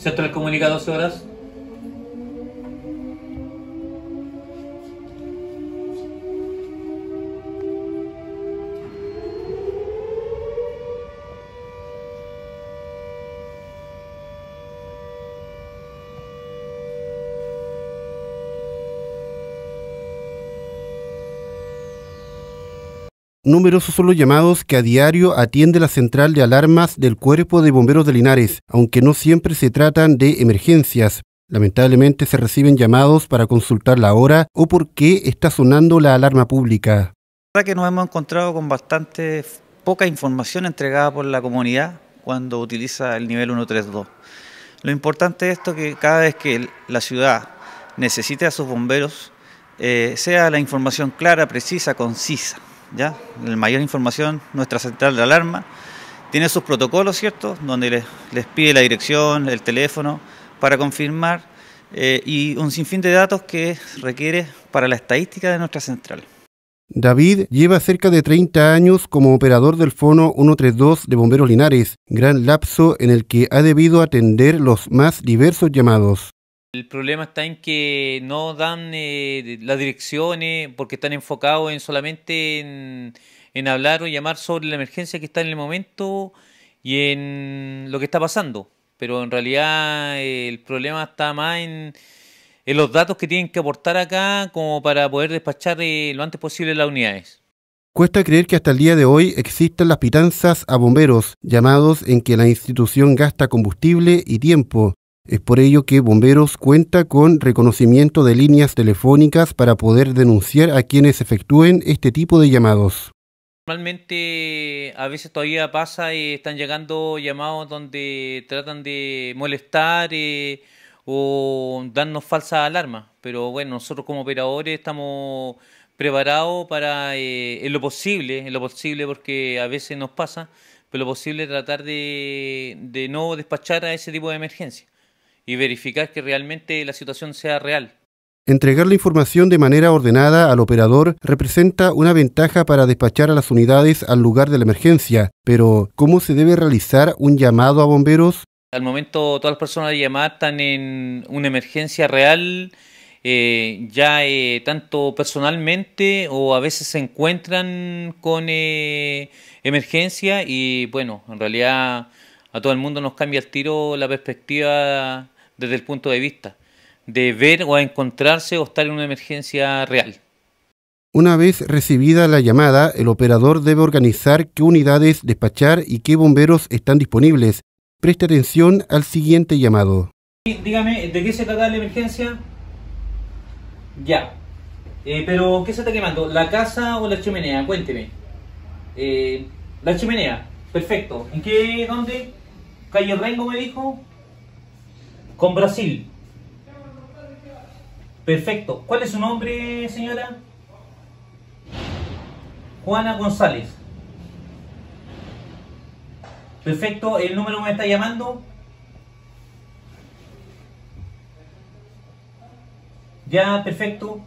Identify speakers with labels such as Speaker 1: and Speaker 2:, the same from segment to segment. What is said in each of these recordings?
Speaker 1: ¿Cierto? El comunicado 12 horas.
Speaker 2: Numerosos son los llamados que a diario atiende la central de alarmas del Cuerpo de Bomberos de Linares, aunque no siempre se tratan de emergencias. Lamentablemente se reciben llamados para consultar la hora o por qué está sonando la alarma pública.
Speaker 3: verdad que nos hemos encontrado con bastante poca información entregada por la comunidad cuando utiliza el nivel 132. Lo importante esto es que cada vez que la ciudad necesite a sus bomberos, eh, sea la información clara, precisa, concisa. ¿ya? La mayor información, nuestra central de alarma. Tiene sus protocolos, ¿cierto? Donde les, pide la dirección, el teléfono, para confirmar eh, y un sinfín de datos que requiere para la estadística de nuestra central.
Speaker 2: David lleva cerca de 30 años como operador del Fono 132 de Bomberos Linares, gran lapso en el que ha debido atender los más diversos llamados.
Speaker 1: El problema está en que no dan eh, las direcciones porque están enfocados en solamente en, hablar o llamar sobre la emergencia que está en el momento y en lo que está pasando. Pero en realidad eh, el problema está más en, los datos que tienen que aportar acá como para poder despachar eh, lo antes posible las unidades.
Speaker 2: Cuesta creer que hasta el día de hoy existen las pitanzas a bomberos, llamados en que la institución gasta combustible y tiempo es por ello que Bomberos cuenta con reconocimiento de líneas telefónicas para poder denunciar a quienes efectúen este tipo de llamados.
Speaker 1: Normalmente a veces todavía pasa, y eh, están llegando llamados donde tratan de molestar eh, o darnos falsas alarmas, pero bueno, nosotros como operadores estamos preparados para, eh, en lo posible, en lo posible porque a veces nos pasa, pero lo posible tratar de, de no despachar a ese tipo de emergencia y verificar que realmente la situación sea real.
Speaker 2: Entregar la información de manera ordenada al operador representa una ventaja para despachar a las unidades al lugar de la emergencia, pero ¿cómo se debe realizar un llamado a bomberos?
Speaker 1: Al momento todas las personas llamadas están en una emergencia real, eh, ya eh, tanto personalmente o a veces se encuentran con eh, emergencia y bueno, en realidad a todo el mundo nos cambia el tiro la perspectiva desde el punto de vista de ver o encontrarse o estar en una emergencia real.
Speaker 2: Una vez recibida la llamada, el operador debe organizar qué unidades despachar y qué bomberos están disponibles. Preste atención al siguiente llamado.
Speaker 1: Dígame, ¿de qué se trata la emergencia? Ya. Eh, pero, ¿qué se está quemando? ¿La casa o la chimenea? Cuénteme. Eh, la chimenea. Perfecto. ¿En qué? ¿Dónde? ¿Calle Rengo me dijo? Con Brasil. Perfecto. ¿Cuál es su nombre, señora? Juana González. Perfecto. ¿El número me está llamando? Ya, perfecto.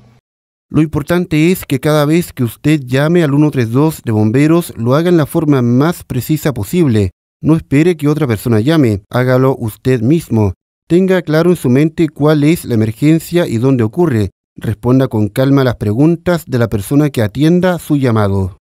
Speaker 2: Lo importante es que cada vez que usted llame al 132 de bomberos lo haga en la forma más precisa posible. No espere que otra persona llame, hágalo usted mismo. Tenga claro en su mente cuál es la emergencia y dónde ocurre. Responda con calma las preguntas de la persona que atienda su llamado.